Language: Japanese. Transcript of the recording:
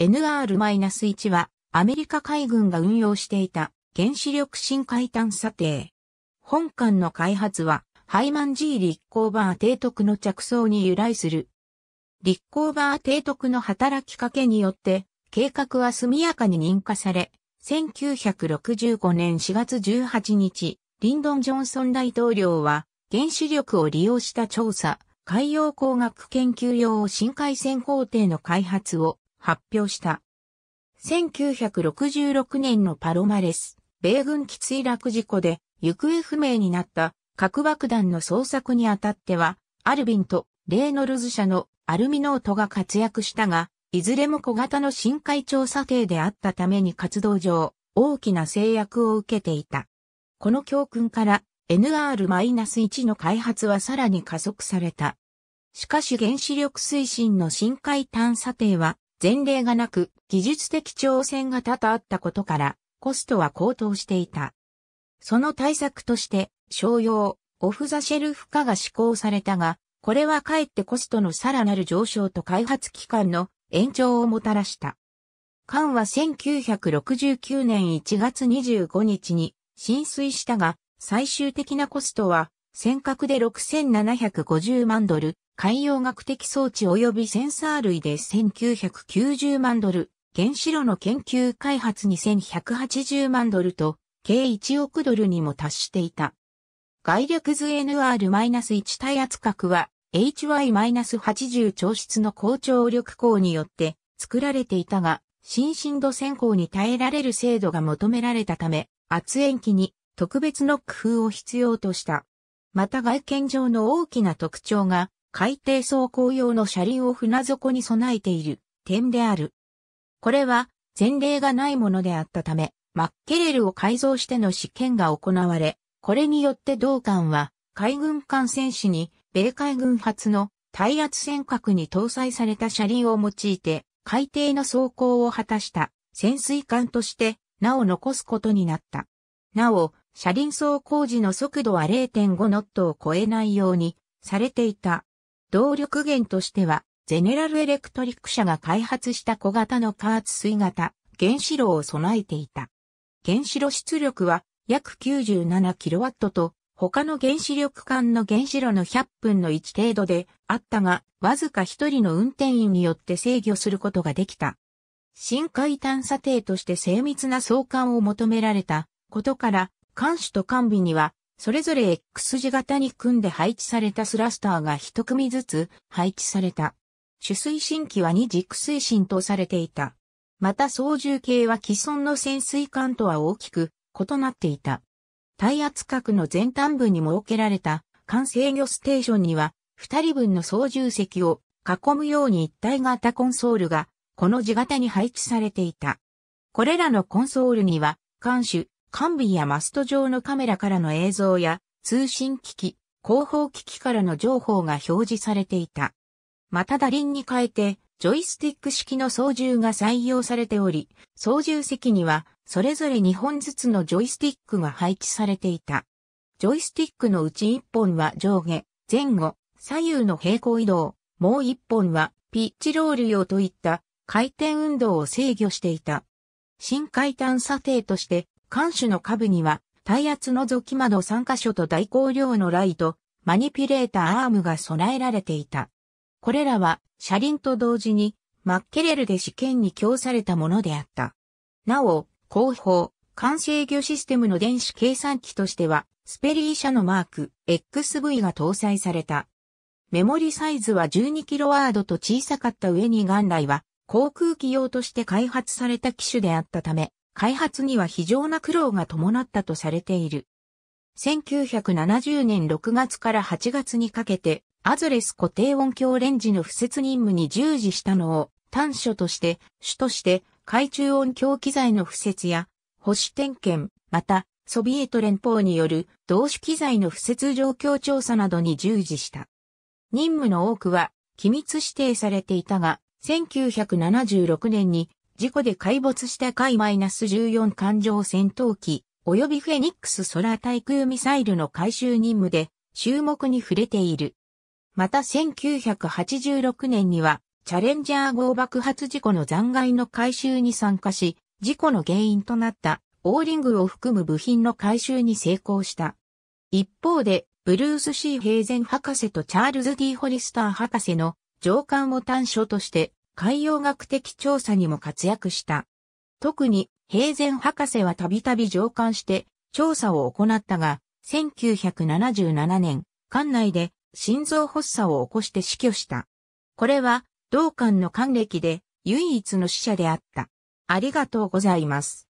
NR-1 はアメリカ海軍が運用していた原子力深海探査艇。本艦の開発はハイマン G コーバー提督の着想に由来する。リッコーバー提督の働きかけによって計画は速やかに認可され、1965年4月18日、リンドン・ジョンソン大統領は原子力を利用した調査、海洋工学研究用深海潜航艇の開発を発表した。1966年のパロマレス、米軍機墜落事故で行方不明になった核爆弾の捜索にあたっては、アルビンとレーノルズ社のアルミノートが活躍したが、いずれも小型の深海調査艇であったために活動上、大きな制約を受けていた。この教訓から NR-1 の開発はさらに加速された。しかし原子力推進の深海探査艇は前例がなく、技術的挑戦が多々あったことから、コストは高騰していた。その対策として、商用、オフザシェルフ化が施行されたが、これはかえってコストのさらなる上昇と開発期間の延長をもたらした。缶は1969年1月25日に浸水したが、最終的なコストは尖閣で6750万ドル、海洋学的装置及びセンサー類で1990万ドル、原子炉の研究開発に1180万ドルと、計1億ドルにも達していた。外力図 NR-1 対圧角は HY-80 調質の高張力光によって作られていたが、新深度線光に耐えられる精度が求められたため、圧延期に特別の工夫を必要とした。また外見上の大きな特徴が、海底走行用の車輪を船底に備えている点である。これは前例がないものであったため、マッケレルを改造しての試験が行われ、これによって同艦は海軍艦船士に米海軍発の耐圧船閣に搭載された車輪を用いて海底の走行を果たした潜水艦としてなお残すことになった。なお、車輪走行時の速度は0.5ノットを超えないようにされていた。動力源としては、ゼネラルエレクトリック社が開発した小型の加圧水型、原子炉を備えていた。原子炉出力は約 97kW と、他の原子力管の原子炉の100分の1程度であったが、わずか一人の運転員によって制御することができた。深海探査艇として精密な相関を求められたことから、艦首と艦尾には、それぞれ X 字型に組んで配置されたスラスターが一組ずつ配置された。主推進機は二軸推進とされていた。また操縦系は既存の潜水艦とは大きく異なっていた。耐圧角の前端部に設けられた艦制御ステーションには二人分の操縦席を囲むように一体型コンソールがこの字型に配置されていた。これらのコンソールには艦首、管尾やマスト上のカメラからの映像や通信機器、広報機器からの情報が表示されていた。また打輪に変えて、ジョイスティック式の操縦が採用されており、操縦席にはそれぞれ2本ずつのジョイスティックが配置されていた。ジョイスティックのうち1本は上下、前後、左右の平行移動、もう1本はピッチロール用といった回転運動を制御していた。新回探査艇として艦首の下部には、耐圧のぞき窓3箇所と大光量のライト、マニピュレーターアームが備えられていた。これらは、車輪と同時に、マッケレルで試験に供されたものであった。なお、後方、艦制御システムの電子計算機としては、スペリー社のマーク、XV が搭載された。メモリサイズは1 2 k w ワードと小さかった上に元来は、航空機用として開発された機種であったため、開発には非常な苦労が伴ったとされている。1970年6月から8月にかけて、アズレス固定音響レンジの付設任務に従事したのを短所として、主として、海中音響機材の付設や、保守点検、また、ソビエト連邦による同種機材の付設状況調査などに従事した。任務の多くは、機密指定されていたが、1976年に事故で海没した海 -14 艦上戦闘機、及びフェニックス空対空ミサイルの回収任務で、注目に触れている。また1986年には、チャレンジャー号爆発事故の残骸の回収に参加し、事故の原因となったオーリングを含む部品の回収に成功した。一方で、ブルース・シー・ヘイゼン博士とチャールズ・ディ・ホリスター博士の上官を短所として海洋学的調査にも活躍した。特に、平前博士はたびたび上官して調査を行ったが、1977年、館内で心臓発作を起こして死去した。これは、同館の還暦で唯一の死者であった。ありがとうございます。